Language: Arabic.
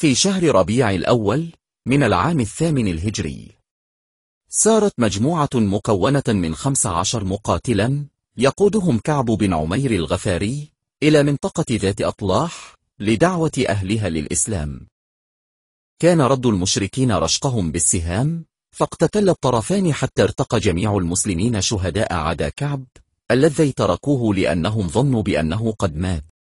في شهر ربيع الأول من العام الثامن الهجري سارت مجموعة مكونة من خمس عشر مقاتلا يقودهم كعب بن عمير الغفاري إلى منطقة ذات أطلاح لدعوة أهلها للإسلام كان رد المشركين رشقهم بالسهام فاقتتل الطرفان حتى ارتقى جميع المسلمين شهداء عدا كعب الذي تركوه لأنهم ظنوا بأنه قد مات